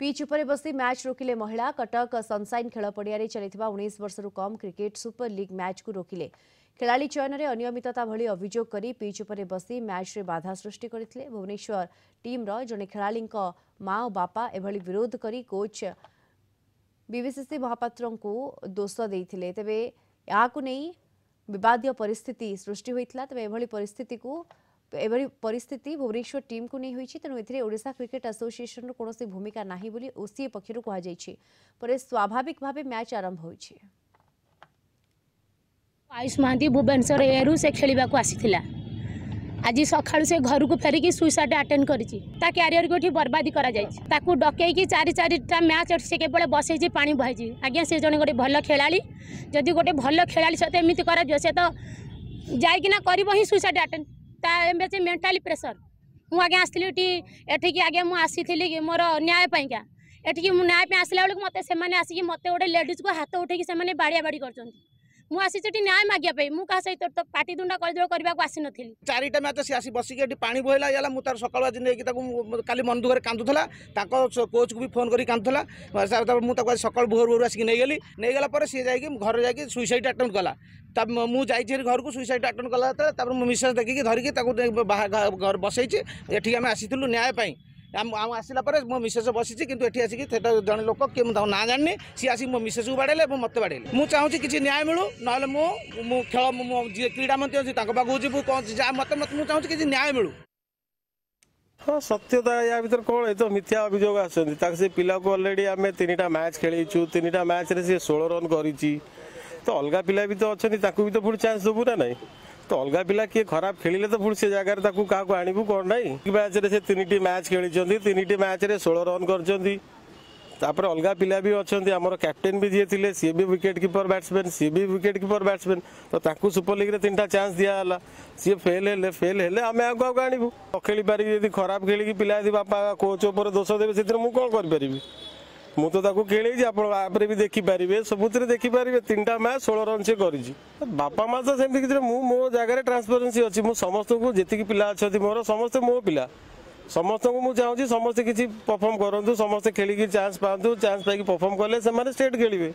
pitch उपर बस match रोकिले महिला कटक सनसाइन खेल पड़िया चली उन्नीस वर्ष कम क्रिकेट सुपर लीग मैच को रोकिले खेला चयन में अनियमितता भली अभोग कर पिच उपर बस मैच रे बाधा सृष्टि करते भुवनेश्वर टीम जड़े खेला माँ बापा एभली विरोध कर कोच बीसी महापात्र दोष दे तेज यहाँ बदय पिस्थित सृष्टि तेज एभली पिस्थित को परिस्थिति भुवनेश्वर टीम को नहीं होती तेनालीशा क्रिकेट आसोसीएसन कौन भूमिका ना बोली ओसीए पक्ष स्वाभाविक भाव मैच आरंभ हो आयुष महांती भुवनेश्वर एयरू से खेल आज सका से घर को फेरिकी सुइसाइड आटेड कर क्यारिअर को बर्बादी करकेकि चारि चारा मैच से केवल बसई पा बहुत आज्ञा से जन गोटे भल खेला जदि गोटे भल खेला सत्य एमती करा तो जाइना कर सुइसाइड आटेड ତା ଏମ୍ବେସି ମେଣ୍ଟାଲି ପ୍ରେସର ମୁଁ ଆଜ୍ଞା ଆସିଥିଲି ଏଠି ଏଠିକି ଆଜ୍ଞା ମୁଁ ଆସିଥିଲି ମୋର ନ୍ୟାୟ ପାଇଁକା ଏଠିକି ମୁଁ ନ୍ୟାୟ ପାଇଁ ଆସିଲା ବେଳକୁ ମୋତେ ସେମାନେ ଆସିକି ମୋତେ ଗୋଟେ ଲେଡ଼ିଜ୍କୁ ହାତ ଉଠେଇକି ସେମାନେ ବାଡ଼ିଆ ବାଡ଼ି କରିଛନ୍ତି ମୁଁ ଆସିଛି ଏଠି ନ୍ୟାୟ ମାଗିବା ପାଇଁ ମୁଁ କାହା ସହିତ ତ ପାଟିତୁଣ୍ଡା କରିଦେବ କରିବାକୁ ଆସିନଥିଲି ଚାରିଟା ମ୍ୟାଚ୍ ସେ ଆସି ବସିକି ଏଠି ପାଣି ବୋହିଲା ହେଲା ମୁଁ ତାର ସକାଳୁ ଆଜି ନେଇକି ତାକୁ କାଲି ମନ ଦୁଃଖରେ କାନ୍ଦୁଥିଲା ତାଙ୍କ କୋଚ୍କୁ ବି ଫୋନ୍ କରି କାନ୍ଦୁଥିଲା ତାପରେ ମୁଁ ତାକୁ ଆଜି ସକାଳୁ ଭୋର ଭୋରୁ ଆସିକି ନେଇଗଲି ନେଇଗଲା ପରେ ସିଏ ଯାଇକି ଘରେ ଯାଇକି ସୁଇସାଇଡ଼ ଆଟେମ୍ପ୍ଟ କଲା ତା ମୁଁ ଯାଇଛି ହେରି ଘରକୁ ସୁଇସାଇଡ଼ ଆଟେମ୍ପ୍ଟ କଲା ତାପରେ ମୁଁ ମିସେସ୍ ଦେଖିକି ଧରିକି ତାକୁ ବାହା ବସେଇଛି ଏଠିକି ଆମେ ଆସିଥିଲୁ ନ୍ୟାୟ ପାଇଁ ଆସିଲା ପରେ ମୋ ମିସେସ୍ ବସିଛି କିନ୍ତୁ ଏଠି ଆସିକି ସେଟା ଜଣେ ଲୋକ କିଏ ମୁଁ ତାଙ୍କ ନାଁ ଜାଣିନି ସିଏ ଆସିକି ମୋ ମିସେସ୍କୁ ବାଡ଼େଇଲେ ଏବଂ ମୋତେ ବାଡ଼େଇଲେ ମୁଁ ଚାହୁଁଛି କିଛି ନ୍ୟାୟ ମିଳୁ ନହେଲେ ମୁଁ ମୁଁ ଖେଳ ମୁଁ ଯିଏ କ୍ରୀଡ଼ା ମନ୍ତ୍ରୀ ଅଛି ତାଙ୍କ ପାଖକୁ ଯିବୁ କ'ଣ ଯାହା ମୋତେ ମୁଁ ଚାହୁଁଛି କିଛି ନ୍ୟାୟ ମିଳୁ ହଁ ସତ୍ୟତା ୟା ଭିତରେ କ'ଣ ଏ ତ ମିଥ୍ୟା ଅଭିଯୋଗ ଆସୁଛନ୍ତି ତାକୁ ସେ ପିଲାକୁ ଅଲରେଡ଼ି ଆମେ ତିନିଟା ମ୍ୟାଚ୍ ଖେଳେଇଛୁ ତିନିଟା ମ୍ୟାଚ୍ରେ ସିଏ ଷୋହଳ ରନ୍ କରିଛି ତ ଅଲଗା ପିଲା ବି ତ ଅଛନ୍ତି ତାକୁ ବି ତ ପୁଣି ଚାନ୍ସ ଦେବୁ ନା ନାହିଁ तो अलग पिला किए खराब खेलिले तो पुणी से जगह क्या आणबू कौन नाई मैच खेली तीन टी मैच खेली मैच रन कर तापर अलग पिला भी अच्छा आम कैप्टेन भी जी थे सी भी विकेट किपर बैट्समैन सी भी विकेट कीपर बैट्समैन तो सुपर लिग्रे तीन टा चान्स दिगला सी फेल हेले फेल हेले आम आगे आगे आणबू न खेली पारि यदि खराब खेल पिला बापा कोच उपर दोष देवे से मुझे कौन करी ମୁଁ ତ ତାକୁ ଖେଳେଇଛି ଆପଣ ଆପ୍ରେ ବି ଦେଖିପାରିବେ ସବୁଥିରେ ଦେଖିପାରିବେ ତିନିଟା ମ୍ୟାଚ୍ ଷୋହଳ ରନ୍ ସେ କରିଛି ବାପା ମା ତ ସେମିତି କିଛି ମୁଁ ମୋ ଜାଗାରେ ଟ୍ରାନ୍ସପରେନ୍ସି ଅଛି ମୁଁ ସମସ୍ତଙ୍କୁ ଯେତିକି ପିଲା ଅଛନ୍ତି ମୋର ସମସ୍ତେ ମୋ ପିଲା ସମସ୍ତଙ୍କୁ ମୁଁ ଚାହୁଁଛି ସମସ୍ତେ କିଛି ପରଫର୍ମ କରନ୍ତୁ ସମସ୍ତେ ଖେଳିକି ଚାନ୍ସ ପାଆନ୍ତୁ ଚାନ୍ସ ପାଇକି ପରଫର୍ମ କଲେ ସେମାନେ ଷ୍ଟେଟ୍ ଖେଳିବେ